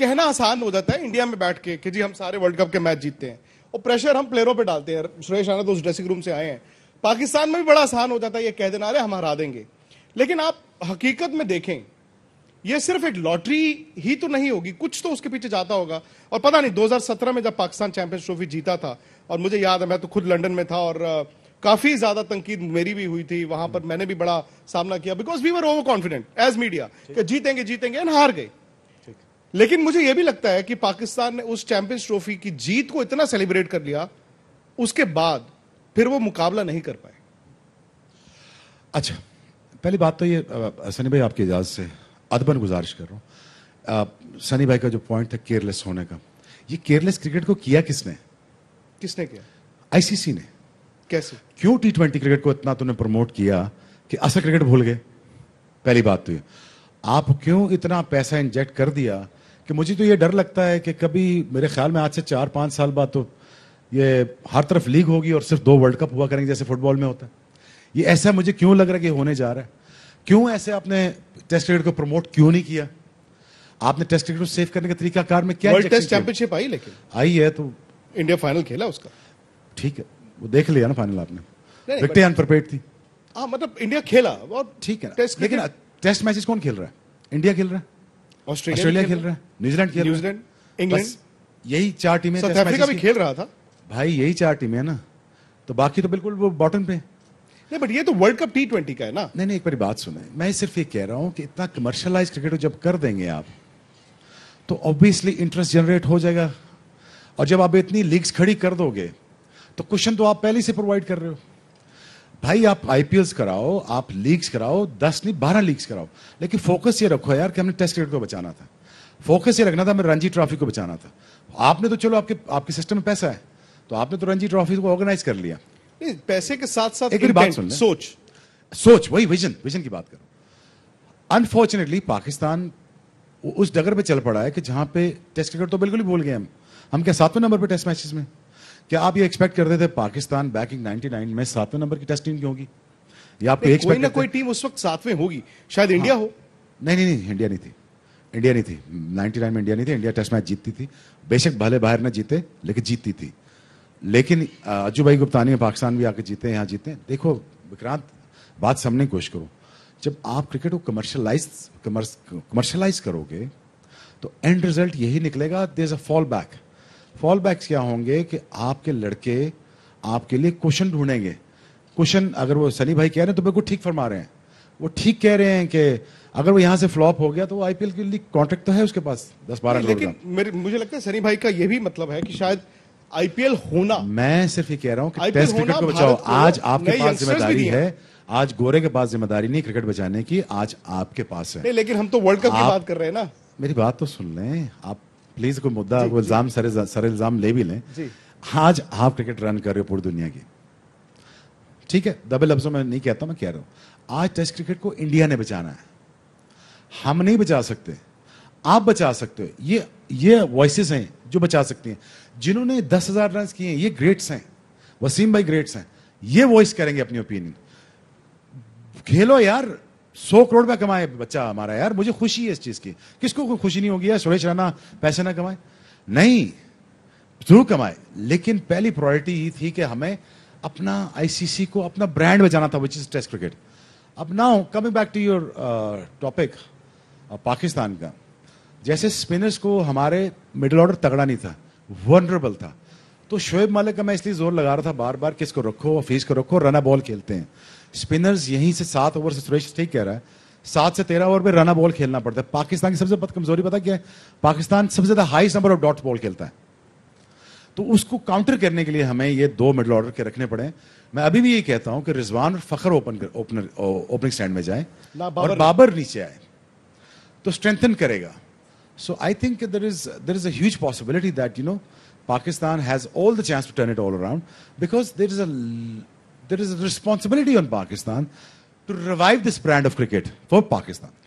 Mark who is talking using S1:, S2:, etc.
S1: कहना आसान हो जाता है इंडिया में बैठ के कि जी हम सारे वर्ल्ड कप के मैच जीतते हैं और प्रेशर हम प्लेयरों पे डालते हैं सुरेश राणा तो उस ड्रेसिंग रूम से आए हैं पाकिस्तान में भी बड़ा आसान हो जाता है ये कह देना रहे हम हरा देंगे लेकिन आप हकीकत में देखें ये सिर्फ एक लॉटरी ही तो नहीं होगी कुछ तो उसके पीछे जाता होगा और पता नहीं 2017 में जब पाकिस्तान चैंपियंस ट्रॉफी जीता था और मुझे याद है मैं तो खुद लंदन में था और काफी ज्यादा तंकीद मेरी भी हुई थी वहां पर मैंने भी बड़ा सामना किया because we were over confident as media कि जीतेंगे जीतेंगे एंड हार गए लेकिन मुझे यह भी लगता है कि पाकिस्तान ने उस चैंपियंस ट्रॉफी की जीत को इतना सेलिब्रेट कर लिया उसके बाद फिर वो मुकाबला नहीं कर पाए
S2: अच्छा पहली बात तो ये सनी भाई आपकी इजाज़त से अदबन गुजारिश कर रहा हूँ सनी भाई का जो पॉइंट था केयरलेस होने का ये केयरलेस क्रिकेट को किया किसने किसने किया आईसीसी ने कैसे क्यों टी ट्वेंटी क्रिकेट को इतना तुमने प्रमोट किया कि असल क्रिकेट भूल गए पहली बात तो ये आप क्यों इतना पैसा इंजेक्ट कर दिया कि मुझे तो ये डर लगता है कि कभी मेरे ख्याल में आज से चार पाँच साल बाद तो ये हर तरफ लीग होगी और सिर्फ दो वर्ल्ड कप हुआ करेंगे जैसे फुटबॉल में होता है ये ऐसा मुझे क्यों लग रहा है कि होने जा रहा है क्यों ऐसे आपने टेस्ट क्रिकेट को प्रमोट क्यों नहीं किया आपने टेस्ट क्रिकेट को सेव करने का तरीका कार में क्या टेस्ट
S1: चैंपियनशिप आई लेकिन आई है तो इंडिया फाइनल खेला
S2: उसका ठीक है वो देख लिया ना फाइनल आपने विकटे अनप्रपेड थी
S1: हाँ मतलब इंडिया खेला और
S2: ठीक है लेकिन टेस्ट मैचेस कौन खेल रहा है इंडिया खेल रहा है ऑस्ट्रेलिया खेल रहा है न्यूजीलैंड खेल न्यूजीलैंड इंग्लैंड यही चार टीमें साउथ अफ्रीका भी खेल रहा था भाई यही चार टीमें है ना तो बाकी तो बिल्कुल वो बॉटम पे नहीं बट ये तो वर्ल्ड कप टी ट्वेंटी का है ना नहीं नहीं एक बार बात है मैं सिर्फ ये कह रहा हूँ कि इतना कमर्शलाइज क्रिकेट जब कर देंगे आप तो ऑब्वियसली इंटरेस्ट जनरेट हो जाएगा और जब आप इतनी लीग्स खड़ी कर दोगे तो क्वेश्चन तो आप पहले से प्रोवाइड कर रहे हो भाई आप आईपीएल्स कराओ आप लीग्स कराओ दस नहीं बारह लीग्स कराओ लेकिन फोकस ये रखो यार कि हमने टेस्ट क्रिकेट को बचाना था फोकस ये रखना था हमें रणजी ट्रॉफी को बचाना था आपने तो चलो आपके आपके सिस्टम में पैसा है तो आपने तो रणजी ट्रॉफी को ऑर्गेनाइज कर लिया
S1: नहीं पैसे के साथ साथ एक बात सुन
S2: सोच सोच वही विजन विजन की बात करो अनफॉर्चुनेटली पाकिस्तान उस डगर पे चल पड़ा है कि जहां पे टेस्ट क्रिकेट तो बिल्कुल ही भूल गए हम हम क्या सातवें नंबर पे टेस्ट मैचेस में क्या आप ये एक्सपेक्ट करते थे पाकिस्तान बैकिंग 99 में सातवें नंबर की टेस्ट टीम क्यों होगी या आप कोई ना कोई टीम उस वक्त सातवें होगी शायद इंडिया हाँ। हो नहीं नहीं नहीं इंडिया नहीं थी इंडिया नहीं थी 99 में इंडिया नहीं थी इंडिया टेस्ट मैच जीतती थी बेशक भले बाहर ना जीते लेकिन जीतती थी लेकिन अजू भाई गुप्तानी में पाकिस्तान भी आके जीते यहाँ जीते देखो विक्रांत बात समझने की कोशिश करो जब आप क्रिकेट को कमर्शलाइज कमर्शलाइज करोगे तो एंड रिजल्ट यही निकलेगा there is a fall back fall backs क्या होंगे कि आपके लड़के आपके लिए क्वेश्चन ढूंढेंगे क्वेश्चन अगर वो सनी भाई कह रहे हैं तो बिल्कुल ठीक फरमा रहे हैं वो ठीक कह रहे हैं कि अगर वो यहाँ से फ्लॉप हो गया तो वो आईपीएल के लिए कॉन्ट्रैक्ट तो है उसके पास दस बारह लेकिन मेरे मुझे लगता है सनी भाई का ये भी मतलब है कि शायद आईपीएल होना मैं सिर्फ ये कह रहा हूँ कि टेस्ट क्रिकेट को बचाओ आज आपके पास जिम्मेदारी है आज गोरे के पास जिम्मेदारी नहीं क्रिकेट बचाने की आज आपके पास है लेकिन हम तो वर्ल्ड कप की बात कर रहे हैं ना मेरी बात तो सुन लें आप प्लीज कोई मुद्दा वो इल्जाम सरे सरे इल्जाम ले भी लें आज आप क्रिकेट रन कर रहे हो पूरी दुनिया की ठीक है दबे लफ्जों में नहीं कहता मैं कह रहा हूं आज टेस्ट क्रिकेट को इंडिया ने बचाना है हम नहीं बचा सकते आप बचा सकते हो ये ये वॉइसेस हैं जो बचा सकती हैं जिन्होंने दस हजार रन किए हैं ये ग्रेट्स हैं वसीम भाई ग्रेट्स हैं ये वॉइस करेंगे अपनी ओपिनियन खेलो यार सौ करोड़ रुपया कमाए बच्चा हमारा यार मुझे खुशी है इस चीज की किसको कोई खुशी नहीं होगी यार सुरेश राणा पैसे ना कमाए नहीं जरूर कमाए लेकिन पहली प्रायोरिटी ये थी कि हमें अपना आईसीसी को अपना ब्रांड बचाना था विच इज टेस्ट क्रिकेट अब now coming back to your topic Pakistan का जैसे स्पिनर्स को हमारे मिडिल ऑर्डर तगड़ा नहीं था वनरेबल था तो शोएब मालिक का मैं इसलिए जोर लगा रहा था बार बार किसको रखो फीस को रखो रना बॉल खेलते हैं स्पिनर्स यहीं से सात ओवर से सुरेश ठीक कह रहा है सात से तेरह ओवर में रन बॉल खेलना पड़ता है पाकिस्तान की सबसे बहुत कमजोरी पता क्या है पाकिस्तान सबसे ज्यादा highest number of dot ball खेलता है तो उसको काउंटर करने के लिए हमें ये दो मिडल ऑर्डर के रखने पड़े मैं अभी भी ये कहता हूं कि रिजवान और Fakhar open opener opening stand में जाए
S1: और बाबर
S2: नीचे आए तो स्ट्रेंथन करेगा so I think there is there is a possibility that you know Pakistan has all the chance to turn it all around because there is there is a responsibility on Pakistan to revive this brand of cricket for Pakistan.